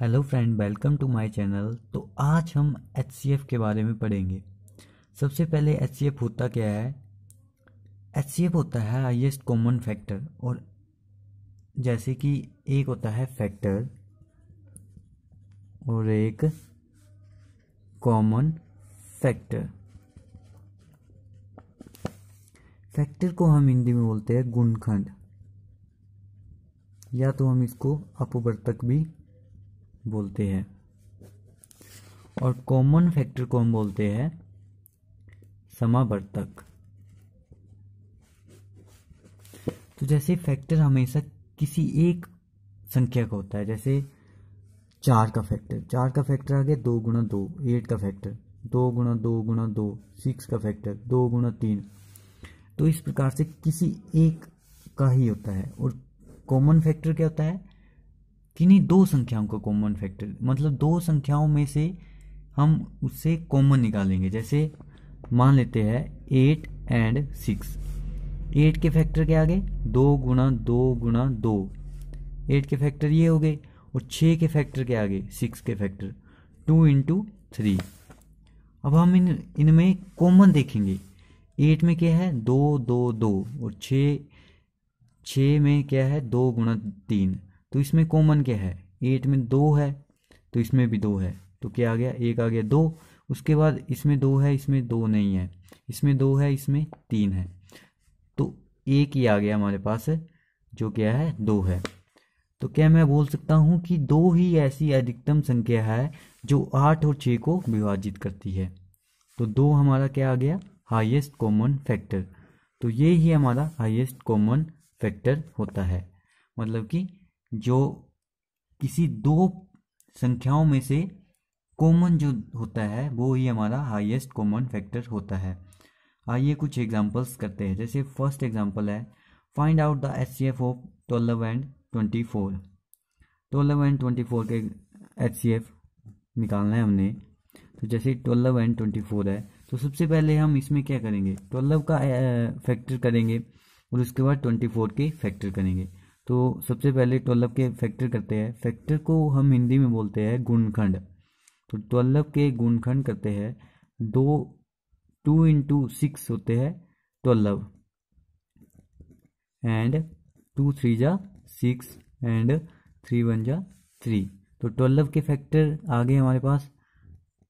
hello friend welcome to my channel तो आज हम एच के बारे में पढ़ेंगे सबसे पहले एच होता क्या है एच होता है हाइएस्ट कॉमन फैक्टर और जैसे कि एक होता है फैक्टर और एक कॉमन फैक्टर फैक्टर को हम हिंदी में बोलते हैं गुणखंड या तो हम इसको अपवर्तक भी बोलते हैं और कॉमन फैक्टर कौन बोलते हैं समावर्तक तो जैसे फैक्टर हमेशा किसी एक संख्या का होता है जैसे चार का फैक्टर चार का फैक्टर आ गया दो गुणा दो एट का फैक्टर दो गुणा दो गुणा दो सिक्स का फैक्टर दो गुणा तीन तो इस प्रकार से किसी एक का ही होता है और कॉमन फैक्टर क्या होता है किन्हीं दो संख्याओं का कॉमन फैक्टर मतलब दो संख्याओं में से हम उससे कॉमन निकालेंगे जैसे मान लेते हैं एट एंड सिक्स एट के फैक्टर क्या आ गए दो गुणा दो गुणा दो एट के फैक्टर ये हो गए और छः के फैक्टर क्या आ गए सिक्स के फैक्टर टू इंटू थ्री अब हम इन इनमें कॉमन देखेंगे एट में क्या है दो दो दो और छः छः में क्या है दो गुणा तीन तो इसमें कॉमन क्या है एट में दो है तो इसमें भी दो है तो क्या आ गया एक आ गया दो उसके बाद इसमें दो है इसमें दो नहीं है इसमें दो है इसमें तीन है तो एक ही आ गया हमारे पास जो क्या है दो है तो क्या मैं बोल सकता हूँ कि दो ही ऐसी अधिकतम संख्या है जो आठ और छः को विभाजित करती है तो दो हमारा क्या आ गया हाईएस्ट कॉमन फैक्टर तो ये ही हमारा हाईएस्ट कॉमन फैक्टर होता है मतलब कि जो किसी दो संख्याओं में से कॉमन जो होता है वो ही हमारा हाईएस्ट कॉमन फैक्टर होता है आइए कुछ एग्जांपल्स करते हैं जैसे फर्स्ट एग्जांपल है find out the H C F of twelve and twenty four twelve and twenty four के एच सी एफ निकालना है हमने तो जैसे ट्वेल्व एंड ट्वेंटी फोर है तो सबसे पहले हम इसमें क्या करेंगे ट्वेल्व का फैक्टर करेंगे और उसके बाद ट्वेंटी फोर के फैक्टर करेंगे तो सबसे पहले ट्वेल्व के फैक्टर करते हैं फैक्टर को हम हिंदी में बोलते हैं गुणखंड तो ट्वेल्व के गुणखंड करते हैं दो टू इंटू सिक्स होते हैं ट्वेल्व एंड टू थ्री जा सिक्स एंड थ्री वन जा थ्री तो ट्वेल्व के फैक्टर आगे हमारे पास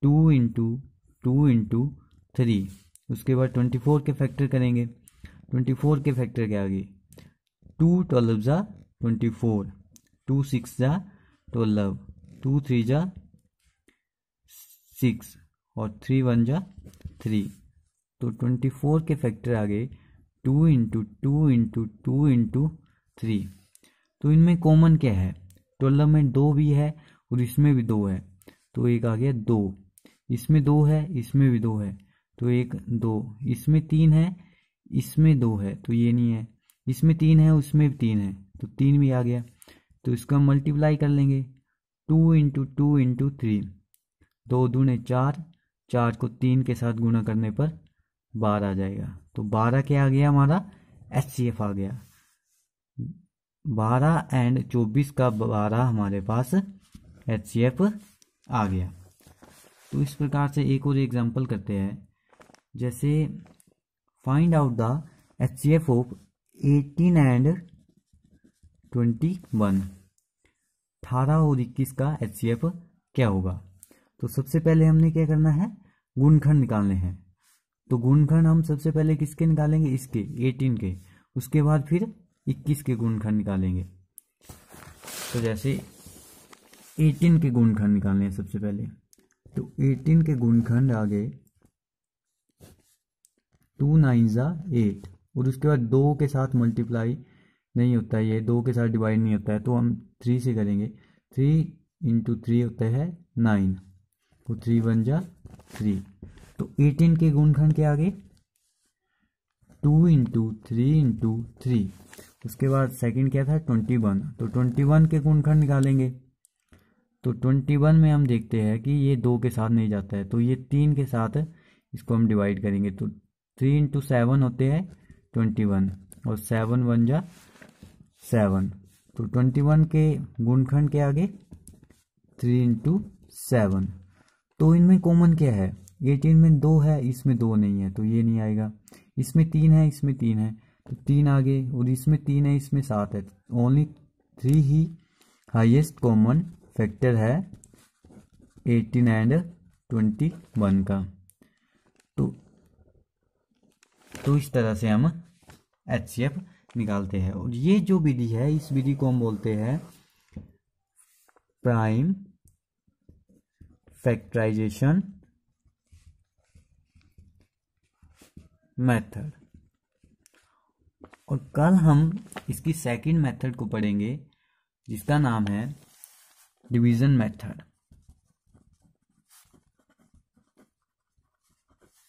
two into two into three उसके बाद ट्वेंटी फोर के फैक्टर करेंगे ट्वेंटी फोर के फैक्टर क्या आ टू ट्वेल्व जा ट्वेंटी फोर टू सिक्स जा ट्वेल्व टू थ्री जा सिक्स और थ्री वन जा थ्री तो ट्वेंटी फोर के फैक्टर आ गए two into two into two into three तो इनमें कॉमन क्या है ट्वेल्व में दो भी है और इसमें भी दो है तो एक आ गया दो इसमें दो है इसमें भी दो है तो एक दो इसमें तीन है इसमें दो है तो ये नहीं है इसमें तीन है उसमें भी तीन है तो तीन भी आ गया तो इसको हम मल्टीप्लाई कर लेंगे two into two into three दो दूने चार चार को तीन के साथ गुणा करने पर बारह आ जाएगा तो बारह क्या आ गया हमारा एच सी एफ आ गया बारह एंड चौबीस का बारह हमारे पास एच सी एफ आ गया तो इस प्रकार से एक और एग्जाम्पल करते हैं जैसे find out the H C F of eighteen and twenty one अठारह और इक्कीस का एच सी एफ क्या होगा तो सबसे पहले हमने क्या करना है गुणखंड निकालने हैं तो गुणखंड हम सबसे पहले किसके निकालेंगे इसके एटीन के उसके बाद फिर इक्कीस के गुणखंड निकालेंगे तो जैसे एटीन के गुणखंड निकालने हैं सबसे पहले तो एटीन के गुणखंड आगे टू नाइन ज़ा एट और उसके बाद दो के साथ मल्टीप्लाई नहीं होता है ये दो के साथ डिवाइड नहीं होता है तो हम थ्री से करेंगे थ्री इंटू थ्री होता है नाइन तो थ्री वन जा थ्री तो एटीन के गुणखंड के आगे two into three into three उसके बाद सेकंड क्या था ट्वेंटी वन तो ट्वेंटी वन के गुणखंड निकालेंगे तो ट्वेंटी वन में हम देखते हैं कि ये दो के साथ नहीं जाता है तो ये तीन के साथ इसको हम डिवाइड करेंगे तो थ्री इंटू सेवन होते हैं ट्वेंटी वन और सेवन वन जा सेवन तो ट्वेंटी वन के गुणखंड के आगे थ्री इंटू सेवन तो इनमें कॉमन क्या है एटीन में दो है इसमें दो नहीं है तो ये नहीं आएगा इसमें तीन है इसमें तीन है तो तीन आगे और इसमें तीन है इसमें सात है ओनली थ्री ही हाईएस्ट कॉमन फैक्टर है एटीन एंड ट्वेंटी वन का तो तो इस तरह से हम एच सी एफ निकालते हैं और ये जो विधि है इस विधि को हम बोलते हैं प्राइम फैक्टराइजेशन मेथड और कल हम इसकी सेकंड मेथड को पढ़ेंगे जिसका नाम है डिवीजन मेथड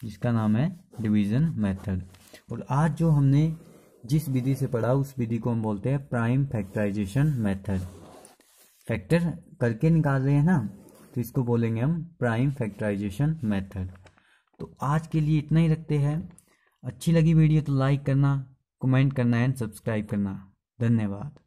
जिसका नाम है डिवीजन मेथड और आज जो हमने जिस विधि से पढ़ा उस विधि को हम बोलते हैं प्राइम फैक्टराइजेशन मेथड फैक्टर करके निकाल रहे हैं ना तो इसको बोलेंगे हम प्राइम फैक्टराइजेशन मेथड तो आज के लिए इतना ही रखते हैं अच्छी लगी वीडियो तो लाइक करना कमेंट करना एंड सब्सक्राइब करना धन्यवाद